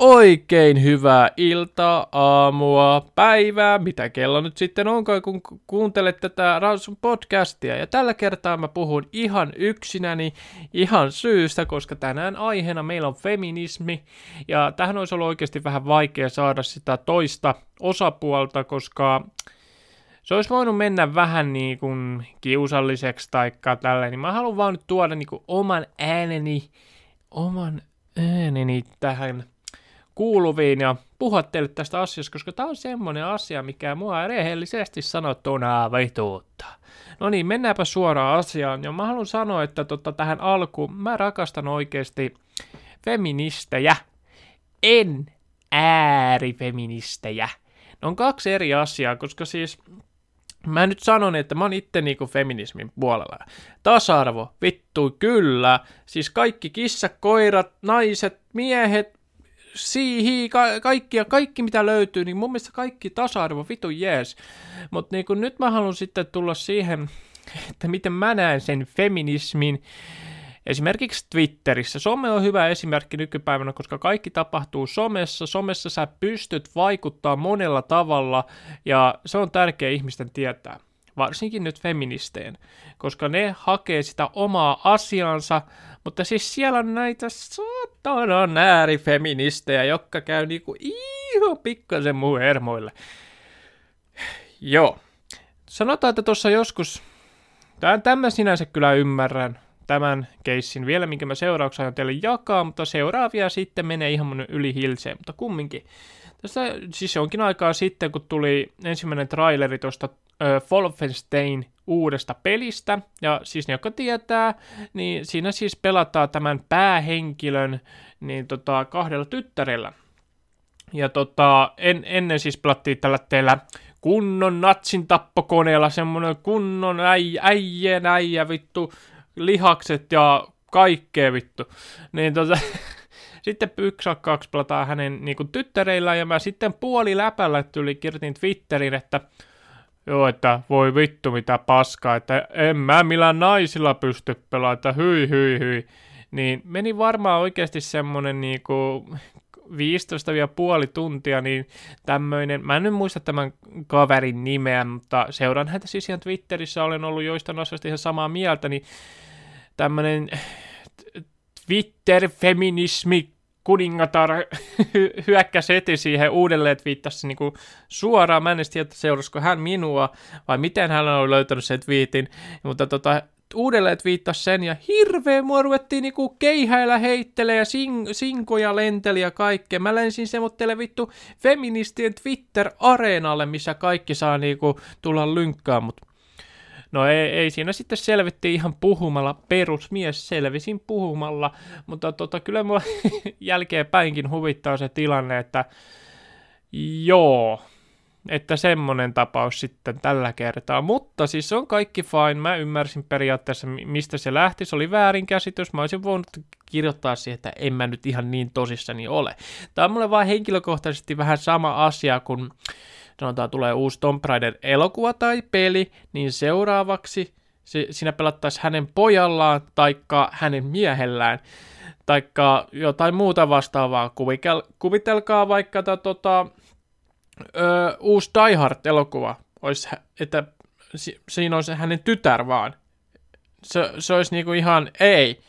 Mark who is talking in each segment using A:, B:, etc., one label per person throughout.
A: Oikein hyvää iltaa, aamua, päivää, mitä kello nyt sitten onkaan, kun kuuntelet tätä Rausun podcastia. Ja tällä kertaa mä puhun ihan yksinäni, ihan syystä, koska tänään aiheena meillä on feminismi. Ja tähän olisi ollut oikeasti vähän vaikea saada sitä toista osapuolta, koska se olisi voinut mennä vähän niin kuin kiusalliseksi tai tälleen. Niin mä haluan vaan nyt tuoda niin kuin oman ääneni, oman ääneni tähän kuuluviin ja puhua teille tästä asiasta, koska tämä on semmoinen asia, mikä mua rehellisesti sanottuna vituuttaa. No niin, mennäänpä suoraan asiaan. Ja mä haluan sanoa, että tota, tähän alkuun mä rakastan oikeasti feministejä. En äärifeministejä. Ne on kaksi eri asiaa, koska siis mä nyt sanon, että mä oon itse niinku feminismin puolella. Tasa-arvo, vittu, kyllä. Siis kaikki kissat, koirat, naiset, miehet, siihi, ka- ja kaikki mitä löytyy, niin mun mielestä kaikki tasa-arvo, vitu jees. Mutta niin nyt mä haluan sitten tulla siihen, että miten mä näen sen feminismin. Esimerkiksi Twitterissä. Some on hyvä esimerkki nykypäivänä, koska kaikki tapahtuu somessa. Somessa sä pystyt vaikuttaa monella tavalla ja se on tärkeä ihmisten tietää varsinkin nyt feministeen, koska ne hakee sitä omaa asiansa, mutta siis siellä on näitä satanan äärifeministejä, jotka käy niinku ihan pikkasen muu hermoille. Joo. Sanotaan, että tuossa joskus, tämän, tämän sinänsä kyllä ymmärrän, tämän keissin vielä, minkä mä seurauksena aion teille jakaa, mutta seuraavia sitten menee ihan mun yli hilseen, mutta kumminkin. Tässä siis onkin aikaa sitten, kun tuli ensimmäinen traileri tuosta ö, Wolfenstein uudesta pelistä. Ja siis ne, jotka tietää, niin siinä siis pelataan tämän päähenkilön niin tota, kahdella tyttärellä. Ja tota, en, ennen siis pelattiin tällä teillä kunnon natsin tappokoneella, semmonen kunnon äijä, äijä, äijä, vittu, lihakset ja kaikkea vittu. Niin tota, sitten yksi kaksi pelataan hänen niin kuin, tyttäreillä ja mä sitten puoli läpällä tuli kirjoitin Twitterin, että Joo, että voi vittu mitä paskaa, että en mä millään naisilla pysty pelaamaan, että hyi hyi hyi. Niin meni varmaan oikeasti semmonen niinku 15-5 tuntia, niin tämmöinen, mä en nyt muista tämän kaverin nimeä, mutta seuraan häntä siis ihan Twitterissä, olen ollut joistain asioista ihan samaa mieltä, niin tämmöinen Twitter-feminismi kuningatar hyökkäsi heti siihen uudelleen, twiittasi niin kuin suoraan. Mä en tiedä, että seurasiko hän minua vai miten hän on löytänyt sen twiitin, mutta tota, uudelleen twiittasi sen ja hirveä mua ruvettiin niinku keihäillä heittelee ja sing- sinkoja lenteli ja kaikkea. Mä lensin semmoittele vittu feministien Twitter-areenalle, missä kaikki saa niinku tulla lynkkaan, mutta No ei, ei siinä sitten selvitti ihan puhumalla, perusmies selvisin puhumalla, mutta tota, kyllä mua jälkeenpäinkin huvittaa se tilanne, että joo, että semmonen tapaus sitten tällä kertaa. Mutta siis se on kaikki fine. Mä ymmärsin periaatteessa, mistä se lähti. Se oli väärinkäsitys. Mä olisin voinut kirjoittaa siihen, että en mä nyt ihan niin tosissani ole. Tämä on mulle vaan henkilökohtaisesti vähän sama asia kuin sanotaan tulee uusi Tomb Raider-elokuva tai peli, niin seuraavaksi se, sinä pelattaisiin hänen pojallaan tai hänen miehellään tai jotain muuta vastaavaa. Kuvikel, kuvitelkaa vaikka tämä tota, ö, uusi Die Hard-elokuva, olisi, että si, siinä on hänen tytär vaan. Se, se olisi niinku ihan ei,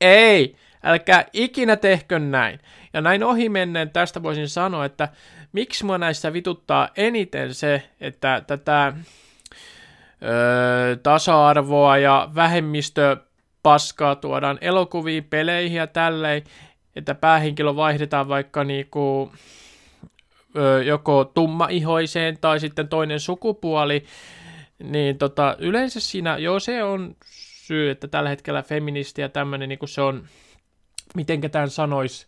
A: ei, älkää ikinä tehkö näin. Ja näin ohimennen tästä voisin sanoa, että miksi mua näistä vituttaa eniten se, että tätä öö, tasa-arvoa ja vähemmistö paskaa tuodaan elokuviin, peleihin ja tälleen, että päähenkilö vaihdetaan vaikka niinku, öö, joko tummaihoiseen tai sitten toinen sukupuoli, niin tota, yleensä siinä, joo se on syy, että tällä hetkellä feministi ja tämmöinen, niin se on, mitenkä tämän sanoisi,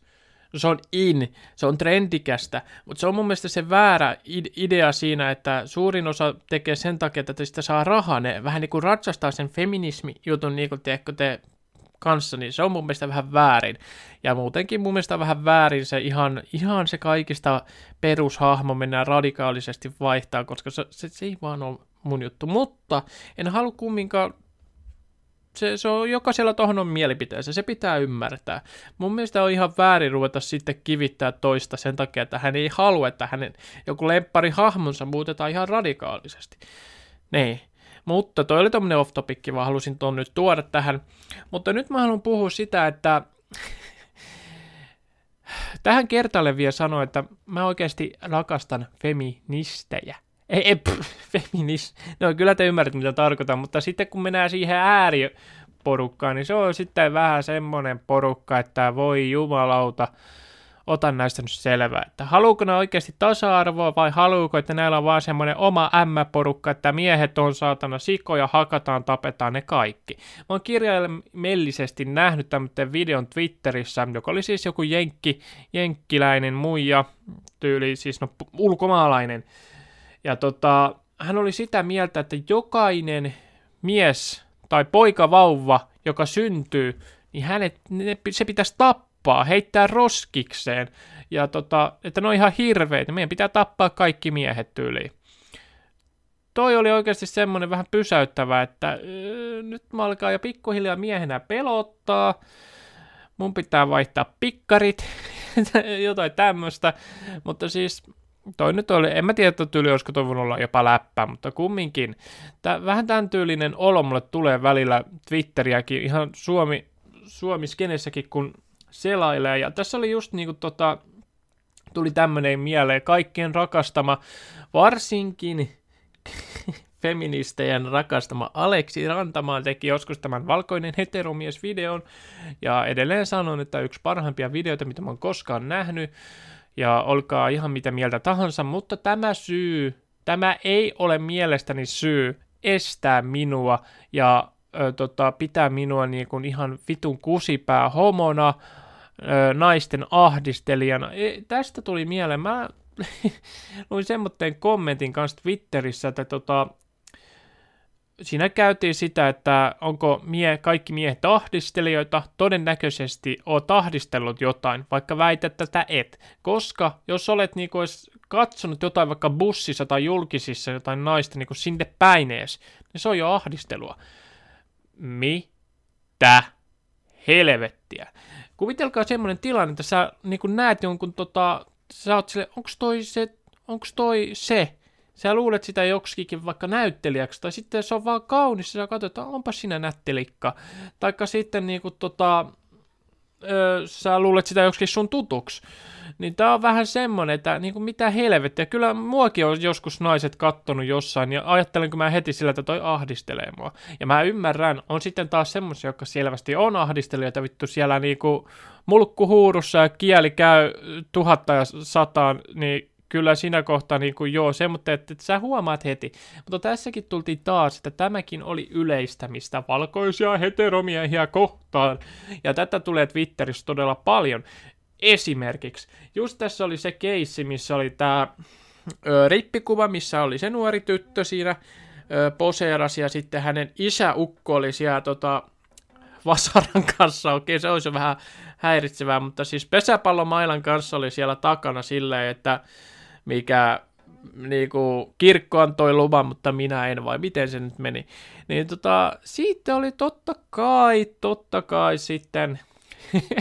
A: No se on in, se on trendikästä, mutta se on mun mielestä se väärä idea siinä, että suurin osa tekee sen takia, että sitä saa rahaa, ne vähän niin kuin ratsastaa sen feminismi-jutun, niin kuin te, te kanssa, niin se on mun mielestä vähän väärin. Ja muutenkin mun mielestä vähän väärin se ihan, ihan se kaikista perushahmo mennään radikaalisesti vaihtaa, koska se, se, se ei vaan ole mun juttu. Mutta en halua kumminkaan se, se on, jokaisella tohon on mielipiteensä, se pitää ymmärtää. Mun mielestä on ihan väärin ruveta sitten kivittää toista sen takia, että hän ei halua, että hänen joku lempari hahmonsa muutetaan ihan radikaalisesti. Niin. Mutta toi oli tommonen off topic, vaan halusin ton nyt tuoda tähän. Mutta nyt mä haluan puhua sitä, että tähän kertalle vielä sanoa, että mä oikeasti rakastan feministejä ei, ei pff, feminist. no kyllä te ymmärrät, mitä tarkoitan, mutta sitten kun mennään siihen ääriporukkaan, niin se on sitten vähän semmoinen porukka, että voi jumalauta, otan näistä nyt selvää, että haluuko ne oikeasti tasa-arvoa vai haluuko, että näillä on vaan semmoinen oma ämmäporukka, että miehet on saatana sikoja, hakataan, tapetaan ne kaikki. Mä oon kirjaimellisesti nähnyt tämmöisen videon Twitterissä, joka oli siis joku jenkki, jenkkiläinen muija, tyyli, siis no ulkomaalainen, ja tota, hän oli sitä mieltä, että jokainen mies tai poika vauva, joka syntyy, niin hänet, ne, se pitäisi tappaa, heittää roskikseen. Ja tota, että ne on ihan hirveitä, meidän pitää tappaa kaikki miehet tyyliin. Toi oli oikeasti semmoinen vähän pysäyttävä, että yö, äh, nyt mä alkaa jo pikkuhiljaa miehenä pelottaa, mun pitää vaihtaa pikkarit, jotain tämmöistä, mutta siis toi nyt oli, en mä tiedä, että tyyli olisiko toivonut olla jopa läppä, mutta kumminkin. Tää, vähän tämän tyylinen olo mulle tulee välillä Twitteriäkin ihan Suomi, Suomi-skenessäkin, kun selailee. Ja tässä oli just niinku tota, tuli tämmöinen mieleen, kaikkien rakastama, varsinkin feministejen rakastama Aleksi Rantamaa teki joskus tämän valkoinen heteromies-videon, ja edelleen sanon, että yksi parhaimpia videoita, mitä mä oon koskaan nähnyt, ja olkaa ihan mitä mieltä tahansa, mutta tämä syy, tämä ei ole mielestäni syy estää minua ja ö, tota, pitää minua niin kuin ihan vitun kusipää homona, ö, naisten ahdistelijana. E, tästä tuli mieleen, mä luin semmoisen kommentin kanssa Twitterissä, että tota, siinä käytiin sitä, että onko mie, kaikki miehet ahdistelijoita, todennäköisesti oot ahdistellut jotain, vaikka väität tätä et. Koska jos olet niin kuin katsonut jotain vaikka bussissa tai julkisissa jotain naista kuin niinku sinne päin niin se on jo ahdistelua. Mitä helvettiä? Kuvitelkaa semmoinen tilanne, että sä niinku näet jonkun tota, sä oot sille, onks toi se, onks toi se, sä luulet sitä joksikin vaikka näyttelijäksi, tai sitten se on vaan kaunis, ja sä katsot, että onpa sinä nättelikka. Taikka sitten niinku tota, ö, sä luulet sitä joksikin sun tutuksi. Niin tää on vähän semmonen, että niinku mitä helvettiä. Kyllä muakin on joskus naiset kattonut jossain, ja ajattelen, kun mä heti sillä, että toi ahdistelee mua. Ja mä ymmärrän, on sitten taas semmoisia, jotka selvästi on ahdistelijoita, vittu siellä niinku mulkkuhuurussa ja kieli käy tuhatta ja sataan, niin kyllä siinä kohtaa niin kuin joo se, mutta että, että sä huomaat heti. Mutta tässäkin tultiin taas, että tämäkin oli yleistämistä valkoisia heteromiehiä kohtaan. Ja tätä tulee Twitterissä todella paljon. Esimerkiksi, just tässä oli se keissi, missä oli tämä rippikuva, missä oli se nuori tyttö siinä ö, ja sitten hänen isäukko oli siellä tota, Vasaran kanssa, okei se olisi vähän häiritsevää, mutta siis pesäpallomailan kanssa oli siellä takana silleen, että mikä niin kuin, kirkko antoi luvan, mutta minä en, vai miten se nyt meni. Niin tota, siitä oli totta kai, totta kai sitten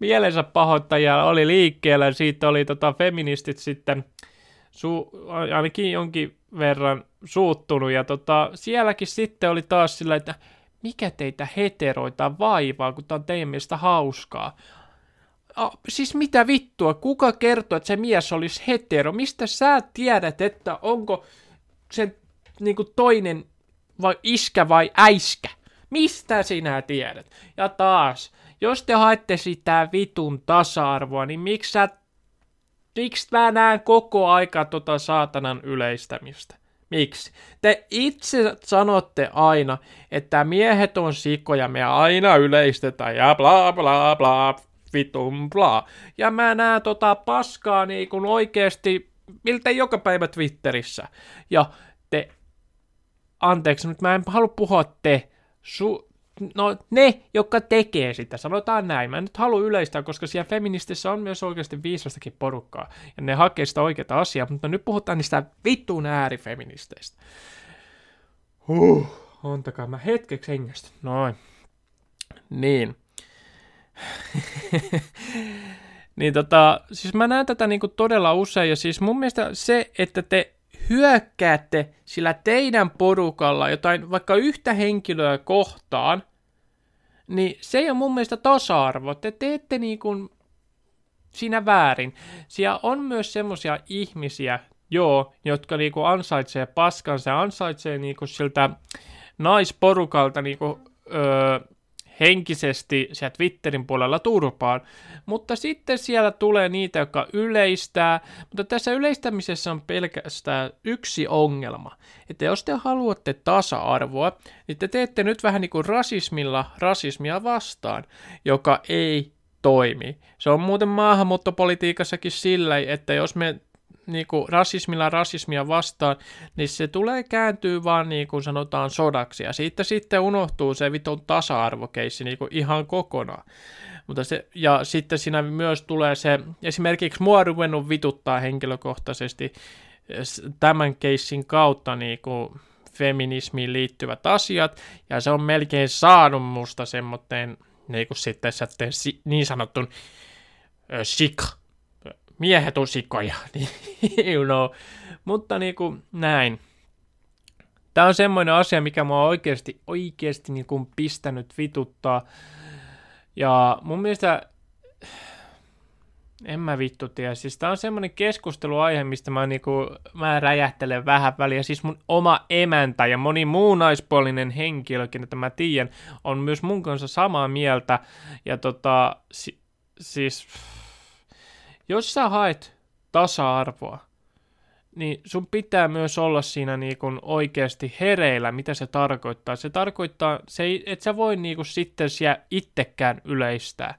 A: mielensä pahoittajia oli liikkeellä. Siitä oli tota, feministit sitten su- ainakin jonkin verran suuttunut. Ja tota, sielläkin sitten oli taas sillä, että mikä teitä heteroita vaivaa, kun tämä on teidän mielestä hauskaa. Oh, siis mitä vittua, kuka kertoo, että se mies olisi hetero? Mistä sä tiedät, että onko sen niin kuin toinen vai iskä vai äiskä? Mistä sinä tiedät? Ja taas, jos te haette sitä vitun tasa-arvoa, niin miksi sä, miksi mä näen koko aika tota saatanan yleistämistä? Miksi? Te itse sanotte aina, että miehet on sikoja, me aina yleistetään ja bla bla bla vitun bla. Ja mä näen tota paskaa niin kuin oikeesti miltei joka päivä Twitterissä. Ja te, anteeksi, nyt mä en halua puhua te, su, no ne, jotka tekee sitä, sanotaan näin. Mä en nyt halua yleistää, koska siellä feministissä on myös oikeasti viisastakin porukkaa, ja ne hakee sitä oikeaa asiaa, mutta nyt puhutaan niistä vitun äärifeministeistä. Huh, antakaa mä hetkeksi hengästä, noin. Niin, niin tota, siis mä näen tätä niinku todella usein, ja siis mun mielestä se, että te hyökkäätte sillä teidän porukalla jotain vaikka yhtä henkilöä kohtaan, niin se ei ole mun mielestä tasa-arvo. Te teette niin kuin siinä väärin. Siellä on myös semmoisia ihmisiä, joo, jotka niin kuin ansaitsee paskansa, ansaitsee niin kuin siltä naisporukalta niin kuin, öö, henkisesti siellä Twitterin puolella turpaan, mutta sitten siellä tulee niitä, jotka yleistää, mutta tässä yleistämisessä on pelkästään yksi ongelma, että jos te haluatte tasa-arvoa, niin te teette nyt vähän niin kuin rasismilla rasismia vastaan, joka ei toimi. Se on muuten maahanmuuttopolitiikassakin sillä, että jos me niin kuin rasismilla rasismia vastaan, niin se tulee kääntyy vaan niin kuin sanotaan sodaksi. Ja siitä sitten unohtuu se vitun tasa-arvokeissi niin kuin ihan kokonaan. Mutta se, ja sitten siinä myös tulee se, esimerkiksi mua on vituttaa henkilökohtaisesti eh, tämän keissin kautta niin kuin feminismiin liittyvät asiat, ja se on melkein saanut musta semmoinen niinku niin kuin sitten, sitten niin sanottu eh, sik miehet on sikoja, niin, you know. Mutta niin kuin näin. Tämä on semmoinen asia, mikä mua oikeasti, oikeasti niin kuin pistänyt vituttaa. Ja mun mielestä, en mä vittu tiedä, siis tämä on semmoinen keskusteluaihe, mistä mä, kuin niinku, mä räjähtelen vähän väliä. Siis mun oma emäntä ja moni muu naispuolinen henkilökin, että mä tiedän, on myös mun kanssa samaa mieltä. Ja tota, si- siis jos sä haet tasa-arvoa, niin sun pitää myös olla siinä niin kun oikeasti hereillä, mitä se tarkoittaa. Se tarkoittaa, se sä voi niin sitten siellä itsekään yleistää.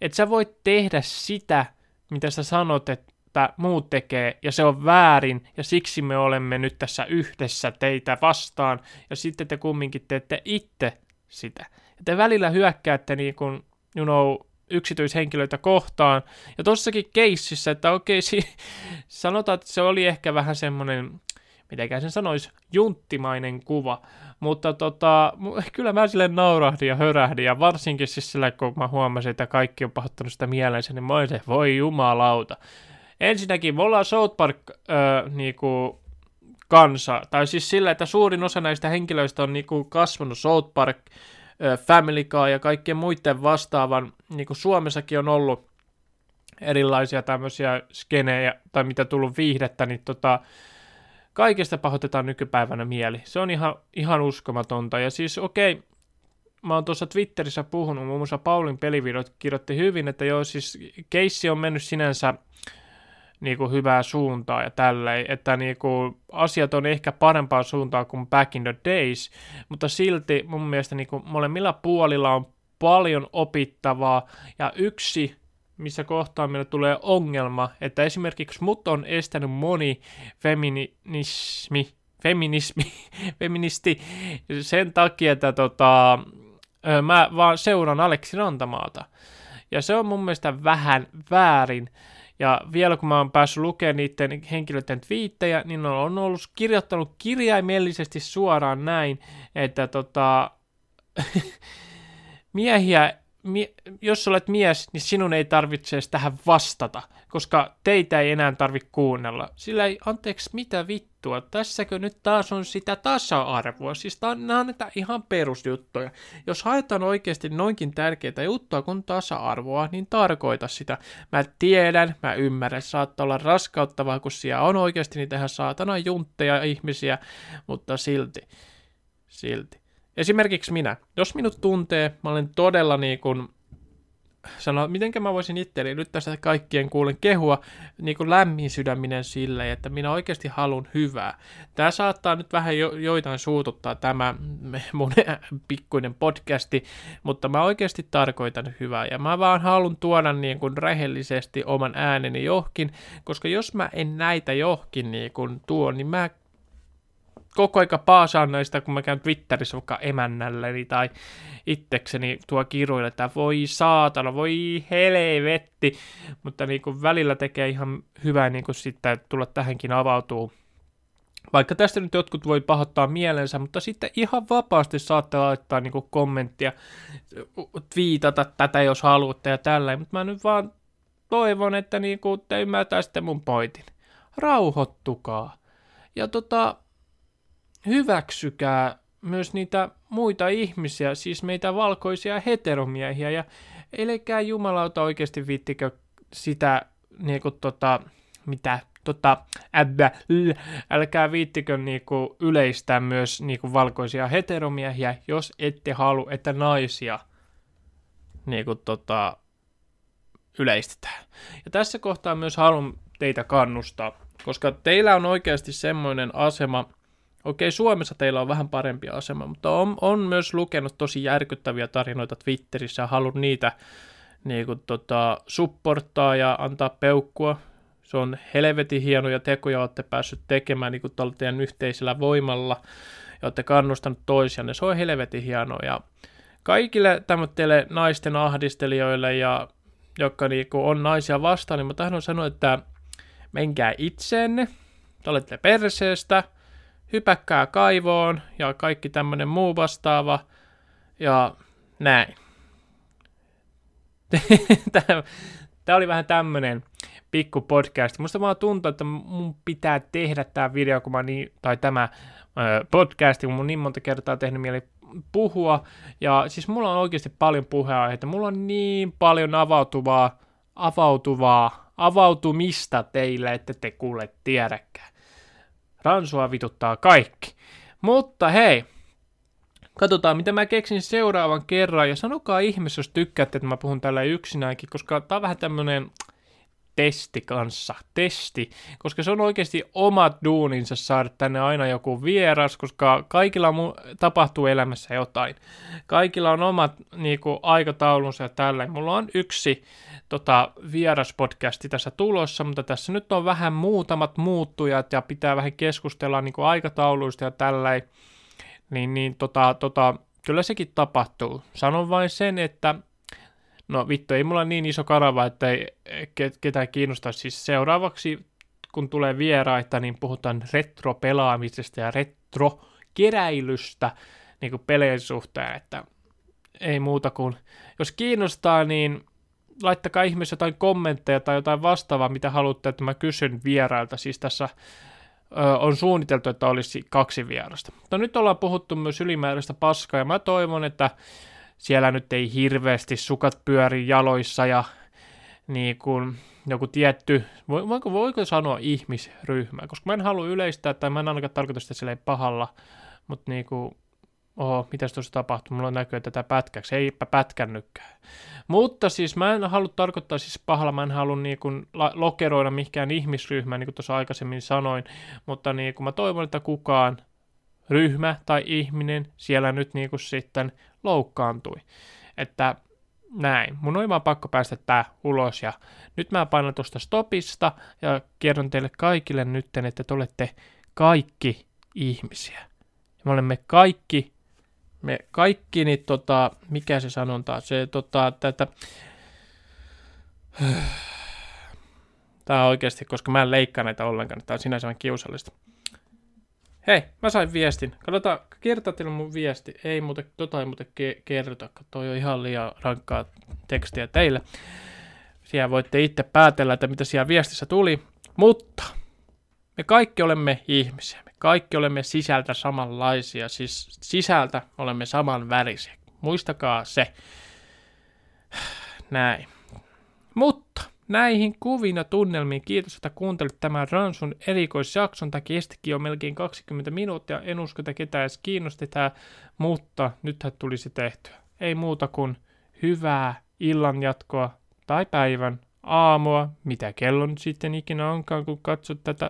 A: Et sä voi tehdä sitä, mitä sä sanot, että muut tekee, ja se on väärin, ja siksi me olemme nyt tässä yhdessä teitä vastaan, ja sitten te kumminkin teette itse sitä. Ja te välillä hyökkäätte niin kuin, you know, yksityishenkilöitä kohtaan. Ja tossakin keississä, että okei, si- sanotaan, että se oli ehkä vähän semmoinen, mitä sen sanoisi, junttimainen kuva. Mutta tota, kyllä mä sille naurahdin ja hörähdin, ja varsinkin siis sillä, kun mä huomasin, että kaikki on pahoittanut sitä mieleensä, niin mä olin se, voi jumalauta. Ensinnäkin me ollaan South Park öö, niinku, kansa, tai siis sillä, että suurin osa näistä henkilöistä on niinku, kasvanut South Park Family Guy ja kaikkien muiden vastaavan, niin kuin Suomessakin on ollut erilaisia tämmöisiä skenejä, tai mitä tullut viihdettä, niin tota, kaikesta pahoitetaan nykypäivänä mieli. Se on ihan, ihan uskomatonta. Ja siis okei, okay, mä oon tuossa Twitterissä puhunut, muun muassa Paulin pelivideot kirjoitti hyvin, että joo, siis keissi on mennyt sinänsä niin kuin hyvää suuntaa ja tälleen, että niin kuin asiat on ehkä parempaa suuntaa kuin back in the days, mutta silti mun mielestä niin kuin molemmilla puolilla on paljon opittavaa ja yksi missä kohtaa meillä tulee ongelma, että esimerkiksi mut on estänyt moni feminismi, feminismi, feministi sen takia, että tota, mä vaan seuran Aleksi Rantamaata. Ja se on mun mielestä vähän väärin, ja vielä kun mä oon päässyt lukemaan niiden henkilöiden twiittejä, niin on ollut kirjoittanut kirjaimellisesti suoraan näin, että tota, miehiä, mie, jos olet mies, niin sinun ei tarvitse tähän vastata koska teitä ei enää tarvitse kuunnella. Sillä ei, anteeksi, mitä vittua, tässäkö nyt taas on sitä tasa-arvoa? Siis tää on, on näitä ihan perusjuttuja. Jos haetaan oikeasti noinkin tärkeitä juttua kuin tasa-arvoa, niin tarkoita sitä. Mä tiedän, mä ymmärrän, saattaa olla raskauttavaa, kun siellä on oikeasti niitä ihan saatana juntteja ihmisiä, mutta silti, silti. Esimerkiksi minä, jos minut tuntee, mä olen todella niin kuin, sanoa, miten mä voisin eli nyt tässä kaikkien kuulen kehua niin kuin lämmin sydäminen sille, että minä oikeasti haluan hyvää. Tämä saattaa nyt vähän jo, joitain suututtaa tämä mun pikkuinen podcasti, mutta mä oikeasti tarkoitan hyvää ja mä vaan haluan tuoda niin kuin rehellisesti oman ääneni johkin, koska jos mä en näitä johkin niin kuin tuo, niin mä koko aika paasaan näistä, kun mä käyn Twitterissä vaikka emännälleni tai itsekseni tuo kiroille, että voi saatana, voi helvetti, mutta niin kuin välillä tekee ihan hyvää niin kuin sitten tulla tähänkin avautuu. Vaikka tästä nyt jotkut voi pahoittaa mielensä, mutta sitten ihan vapaasti saatte laittaa niin kuin kommenttia, viitata tätä jos haluatte ja tällä, mutta mä nyt vaan toivon, että niin kuin te ymmärtäisitte mun pointin. Rauhoittukaa. Ja tota, hyväksykää myös niitä muita ihmisiä, siis meitä valkoisia heteromiehiä, ja elekää jumalauta oikeasti viittikö sitä, niinku tota, mitä, tota, äbä, l, älkää viittikö niinku yleistää myös niinku valkoisia heteromiehiä, jos ette halua, että naisia niinku tota, yleistetään. Ja tässä kohtaa myös haluan teitä kannustaa, koska teillä on oikeasti semmoinen asema, Okei, Suomessa teillä on vähän parempi asema, mutta on, on myös lukenut tosi järkyttäviä tarinoita Twitterissä ja halun niitä niin kuin, tota, supporttaa ja antaa peukkua. Se on helvetin hienoja tekoja, olette päässyt tekemään niin tuolla teidän yhteisellä voimalla ja olette kannustanut toisianne. Se on helvetin hienoa ja kaikille tämmöille naisten ahdistelijoille ja jotka niin kuin, on naisia vastaan, niin mä tahdon sanoa, että menkää itseenne, te olette perseestä – hypäkkää kaivoon ja kaikki tämmöinen muu vastaava ja näin. Tämä oli vähän tämmöinen pikku podcast. Musta vaan tuntuu, että mun pitää tehdä tämä video, kun mä niin, tai tämä podcast, podcasti, kun mun niin monta kertaa tehnyt mieli puhua. Ja siis mulla on oikeasti paljon puheenaiheita. Mulla on niin paljon avautuvaa, avautuvaa, avautumista teille, että te kuule tiedäkään. Ransua vituttaa kaikki. Mutta hei, katsotaan mitä mä keksin seuraavan kerran. Ja sanokaa ihmeessä, jos tykkäätte, että mä puhun tällä yksinäänkin, koska tää on vähän tämmönen testi kanssa, testi, koska se on oikeasti omat duuninsa saada tänne aina joku vieras, koska kaikilla mu- tapahtuu elämässä jotain. Kaikilla on omat niinku, aikataulunsa ja tälleen. Mulla on yksi tota, vieraspodcasti tässä tulossa, mutta tässä nyt on vähän muutamat muuttujat ja pitää vähän keskustella niinku, aikatauluista ja tälleen. Niin, niin tota, tota, kyllä sekin tapahtuu. Sanon vain sen, että no vittu, ei mulla niin iso kanava, että ei ketään kiinnosta. Siis seuraavaksi, kun tulee vieraita, niin puhutaan retropelaamisesta ja retrokeräilystä niin kuin pelejen suhteen, että ei muuta kuin, jos kiinnostaa, niin laittakaa ihmeessä jotain kommentteja tai jotain vastaavaa, mitä haluatte, että mä kysyn vierailta. Siis tässä ö, on suunniteltu, että olisi kaksi vierasta. Mutta nyt ollaan puhuttu myös ylimääräistä paskaa, ja mä toivon, että siellä nyt ei hirveästi sukat pyöri jaloissa ja niin kuin joku tietty, voiko, voiko sanoa ihmisryhmä, koska mä en halua yleistää, tai mä en ainakaan tarkoita sitä silleen pahalla, mutta niin kuin, oho, mitäs tuossa tapahtuu, mulla näkyy tätä pätkäksi, eipä pätkännykään. Mutta siis mä en halua tarkoittaa siis pahalla, mä en halua niin kuin lokeroida mikään ihmisryhmä, niin kuin tuossa aikaisemmin sanoin, mutta niin kuin mä toivon, että kukaan ryhmä tai ihminen siellä nyt niin kuin sitten loukkaantui. Että näin. Mun on vaan pakko päästä tää ulos ja nyt mä painan tuosta stopista ja kerron teille kaikille nytten, että te olette kaikki ihmisiä. Me olemme kaikki, me kaikki, niin tota, mikä se sanonta, se tota, tätä, Tää on oikeasti, koska mä en leikkaa näitä ollenkaan, tää on sinänsä kiusallista. Hei, mä sain viestin. Katsotaan, kertaa teille mun viesti. Ei muuten, tota ei muuten ke- kerrota, toi on ihan liian rankkaa tekstiä teille. Siellä voitte itse päätellä, että mitä siellä viestissä tuli. Mutta me kaikki olemme ihmisiä. Me kaikki olemme sisältä samanlaisia. Siis sisältä olemme saman värisiä. Muistakaa se. Näin. Näihin kuviin ja tunnelmiin kiitos, että kuuntelit tämän Ransun erikoisjakson. Tämä kestikin jo melkein 20 minuuttia. En usko, että ketään edes kiinnosti tämä, mutta nythän tulisi tehtyä. Ei muuta kuin hyvää illan jatkoa tai päivän aamua, mitä kello nyt sitten ikinä onkaan, kun katsot tätä